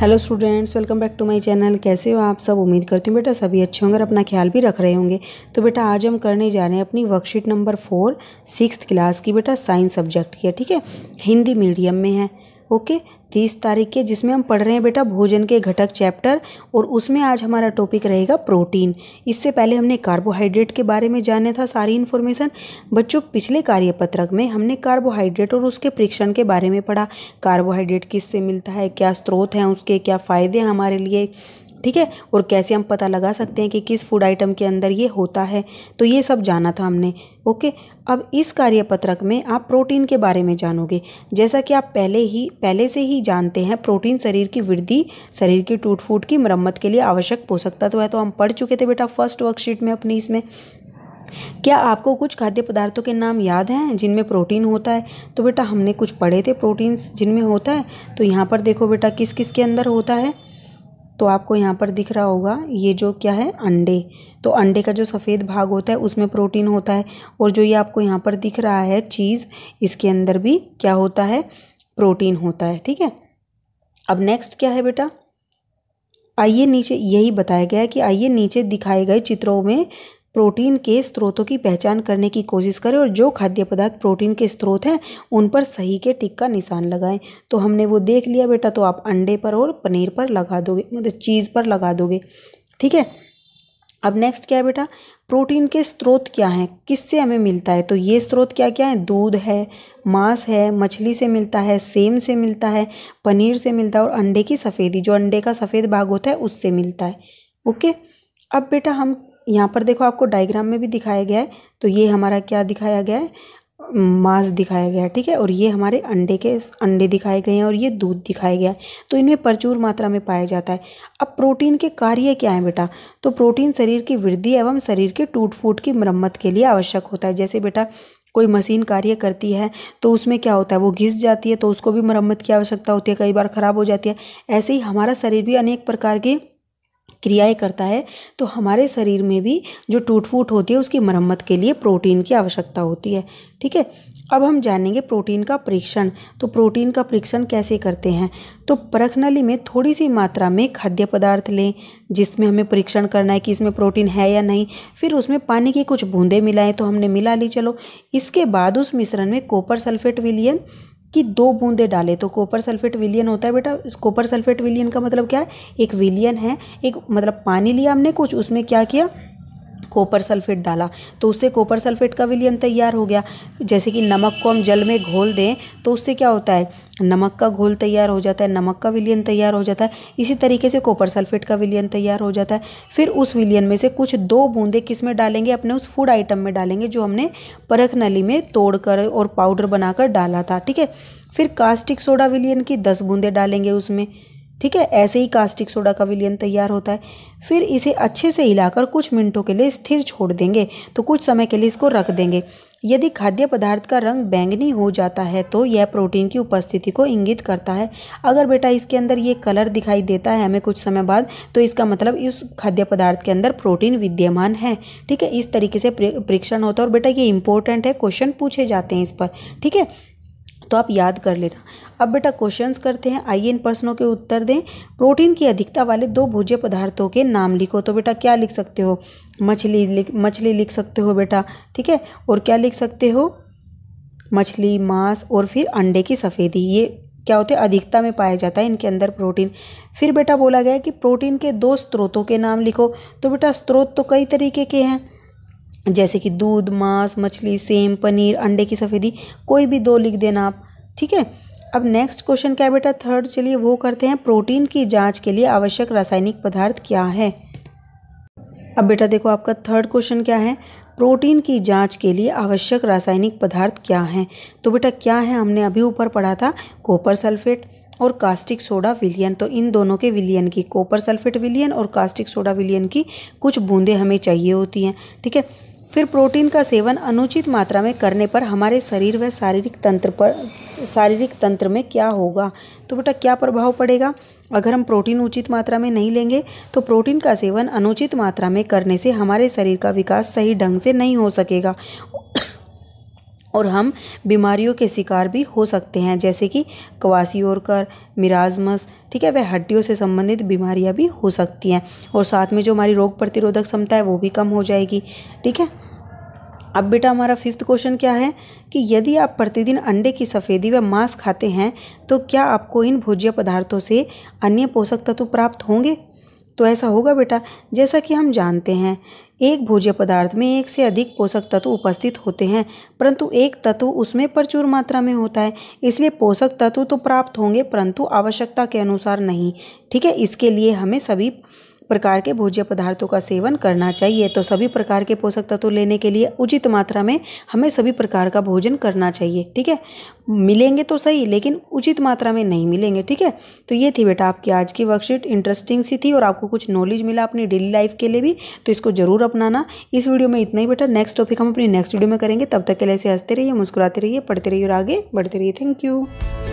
hello students welcome back to my channel कैसे हो आप सब उम्मीद करती हूँ बेटा सभी अच्छे होंगे और अपना ख्याल भी रख रहे होंगे तो बेटा आज हम करने जा रहे हैं अपनी worksheet number four six class की बेटा साइंस सब्जेक्ट की है ठीक है हिंदी मीडियम में है ओके तीस तारीख के जिसमें हम पढ़ रहे हैं बेटा भोजन के घटक चैप्टर और उसमें आज हमारा टॉपिक रहेगा प्रोटीन इससे पहले हमने कार्बोहाइड्रेट के बारे में जाने था सारी इन्फॉर्मेशन बच्चों पिछले कार्यपत्रक में हमने कार्बोहाइड्रेट और उसके परीक्षण के बारे में पढ़ा कार्बोहाइड्रेट किससे मिलता है क्या स्रोत हैं उसके क्या फ़ायदे हमारे लिए ठीक है और कैसे हम पता लगा सकते हैं कि किस फूड आइटम के अंदर ये होता है तो ये सब जाना था हमने ओके अब इस कार्यपत्रक में आप प्रोटीन के बारे में जानोगे जैसा कि आप पहले ही पहले से ही जानते हैं प्रोटीन शरीर की वृद्धि शरीर की टूट फूट की मरम्मत के लिए आवश्यक पोषक तत्व है तो हम पढ़ चुके थे बेटा फर्स्ट वर्कशीट में अपनी इसमें क्या आपको कुछ खाद्य पदार्थों के नाम याद हैं जिनमें प्रोटीन होता है तो बेटा हमने कुछ पढ़े थे प्रोटीन्स जिनमें होता है तो यहाँ पर देखो बेटा किस किस के अंदर होता है तो आपको यहाँ पर दिख रहा होगा ये जो क्या है अंडे तो अंडे का जो सफ़ेद भाग होता है उसमें प्रोटीन होता है और जो ये आपको यहाँ पर दिख रहा है चीज़ इसके अंदर भी क्या होता है प्रोटीन होता है ठीक है अब नेक्स्ट क्या है बेटा आइए नीचे यही बताया गया है कि आइए नीचे दिखाए गए चित्रों में प्रोटीन के स्रोतों की पहचान करने की कोशिश करें और जो खाद्य पदार्थ प्रोटीन के स्रोत हैं उन पर सही के टिक का निशान लगाएं तो हमने वो देख लिया बेटा तो आप अंडे पर और पनीर पर लगा दोगे मतलब चीज़ पर लगा दोगे ठीक है अब नेक्स्ट क्या है बेटा प्रोटीन के स्रोत क्या हैं किससे हमें मिलता है तो ये स्रोत क्या क्या है दूध है मांस है मछली से मिलता है सेम से मिलता है पनीर से मिलता है और अंडे की सफ़ेदी जो अंडे का सफ़ेद भाग होता है उससे मिलता है ओके अब बेटा हम यहाँ पर देखो आपको डायग्राम में भी दिखाया गया है तो ये हमारा क्या दिखाया गया है मांस दिखाया गया है ठीक है और ये हमारे अंडे के अंडे दिखाए गए हैं और ये दूध दिखाया गया है तो इनमें प्रचुर मात्रा में पाया जाता है अब प्रोटीन के कार्य क्या हैं बेटा तो प्रोटीन शरीर की वृद्धि एवं शरीर के टूट फूट की मरम्मत के लिए आवश्यक होता है जैसे बेटा कोई मशीन कार्य करती है तो उसमें क्या होता है वो घिस जाती है तो उसको भी मरम्मत की आवश्यकता होती है कई बार ख़राब हो जाती है ऐसे ही हमारा शरीर भी अनेक प्रकार की क्रियाएं करता है तो हमारे शरीर में भी जो टूट फूट होती है उसकी मरम्मत के लिए प्रोटीन की आवश्यकता होती है ठीक है अब हम जानेंगे प्रोटीन का परीक्षण तो प्रोटीन का परीक्षण कैसे करते हैं तो परखनली में थोड़ी सी मात्रा में खाद्य पदार्थ लें जिसमें हमें परीक्षण करना है कि इसमें प्रोटीन है या नहीं फिर उसमें पानी की कुछ बूंदें मिलाएं तो हमने मिला ली चलो इसके बाद उस मिश्रण में कॉपर सल्फेट विलियन कि दो बूंदे डाले तो कॉपर सल्फेट विलियन होता है बेटा इस कॉपर सल्फेट विलियन का मतलब क्या है एक विलियन है एक मतलब पानी लिया हमने कुछ उसमें क्या किया कॉपर सल्फेट डाला तो उससे कॉपर सल्फेट का विलियन तैयार हो गया जैसे कि नमक को हम जल में घोल दें तो उससे क्या होता है नमक का घोल तैयार हो जाता है नमक का विलियन तैयार हो जाता है इसी तरीके से कॉपर सल्फेट का विलियन तैयार हो जाता है फिर उस विलियन में से कुछ दो बूंदे किस में डालेंगे अपने उस फूड आइटम में डालेंगे जो हमने परख नली में तोड़कर और पाउडर बनाकर डाला था ठीक है फिर कास्टिक सोडा विलियन की दस बूंदे डालेंगे उसमें ठीक है ऐसे ही कास्टिक सोडा का विलियन तैयार होता है फिर इसे अच्छे से हिलाकर कुछ मिनटों के लिए स्थिर छोड़ देंगे तो कुछ समय के लिए इसको रख देंगे यदि खाद्य पदार्थ का रंग बैंगनी हो जाता है तो यह प्रोटीन की उपस्थिति को इंगित करता है अगर बेटा इसके अंदर ये कलर दिखाई देता है हमें कुछ समय बाद तो इसका मतलब इस खाद्य पदार्थ के अंदर प्रोटीन विद्यमान है ठीक है इस तरीके से परीक्षण होता है और बेटा ये इंपॉर्टेंट है क्वेश्चन पूछे जाते हैं इस पर ठीक है तो आप याद कर लेना अब बेटा क्वेश्चंस करते हैं आइए इन प्रश्नों के उत्तर दें प्रोटीन की अधिकता वाले दो भोज्य पदार्थों के नाम लिखो तो बेटा क्या लिख सकते हो मछली लिख मछली लिख सकते हो बेटा ठीक है और क्या लिख सकते हो मछली मांस और फिर अंडे की सफ़ेदी ये क्या होते हैं अधिकता में पाया जाता है इनके अंदर प्रोटीन फिर बेटा बोला गया कि प्रोटीन के दो स्रोतों के नाम लिखो तो बेटा स्रोत तो कई तरीके के हैं जैसे कि दूध मांस मछली सेम पनीर अंडे की सफ़ेदी कोई भी दो लिख देना आप ठीक है अब नेक्स्ट क्वेश्चन क्या है बेटा थर्ड चलिए वो करते हैं प्रोटीन की जांच के लिए आवश्यक रासायनिक पदार्थ क्या है अब बेटा देखो आपका थर्ड क्वेश्चन क्या है प्रोटीन की जांच के लिए आवश्यक रासायनिक पदार्थ क्या हैं तो बेटा क्या है हमने अभी ऊपर पढ़ा था कॉपर सल्फेट और कास्टिक सोडा विलियन तो इन दोनों के विलियन की कॉपर सल्फेट विलियन और कास्टिक सोडा विलियन की कुछ बूंदें हमें चाहिए होती हैं ठीक है फिर प्रोटीन का सेवन अनुचित मात्रा में करने पर हमारे शरीर व शारीरिक तंत्र पर शारीरिक तंत्र में क्या होगा तो बेटा क्या प्रभाव पड़ेगा अगर हम प्रोटीन उचित मात्रा में नहीं लेंगे तो प्रोटीन का सेवन अनुचित मात्रा में करने से हमारे शरीर का विकास सही ढंग से नहीं हो सकेगा और हम बीमारियों के शिकार भी हो सकते हैं जैसे कि कवासीोरकर मिराजमस ठीक है वह हड्डियों से संबंधित बीमारियां भी हो सकती हैं और साथ में जो हमारी रोग प्रतिरोधक क्षमता है वो भी कम हो जाएगी ठीक है अब बेटा हमारा फिफ्थ क्वेश्चन क्या है कि यदि आप प्रतिदिन अंडे की सफ़ेदी व मांस खाते हैं तो क्या आपको इन भोज्य पदार्थों से अन्य पोषक तत्व प्राप्त होंगे तो ऐसा होगा बेटा जैसा कि हम जानते हैं एक भोज्य पदार्थ में एक से अधिक पोषक तत्व उपस्थित होते हैं परंतु एक तत्व उसमें प्रचुर मात्रा में होता है इसलिए पोषक तत्व तो प्राप्त होंगे परंतु आवश्यकता के अनुसार नहीं ठीक है इसके लिए हमें सभी प्रकार के भोज्य पदार्थों का सेवन करना चाहिए तो सभी प्रकार के पोषक तत्व लेने के लिए उचित मात्रा में हमें सभी प्रकार का भोजन करना चाहिए ठीक है मिलेंगे तो सही लेकिन उचित मात्रा में नहीं मिलेंगे ठीक है तो ये थी बेटा आपकी आज की वर्कशीट इंटरेस्टिंग सी थी और आपको कुछ नॉलेज मिला अपनी डेली लाइफ के लिए भी तो इसको ज़रूर अपनाना इस वीडियो में इतना ही बेटा नेक्स्ट टॉपिक हम अपनी नेक्स्ट वीडियो में करेंगे तब तक के लिए ऐसे हंसते रहिए मुस्कुराते रहिए पढ़ते रहिए और आगे बढ़ते रहिए थैंक यू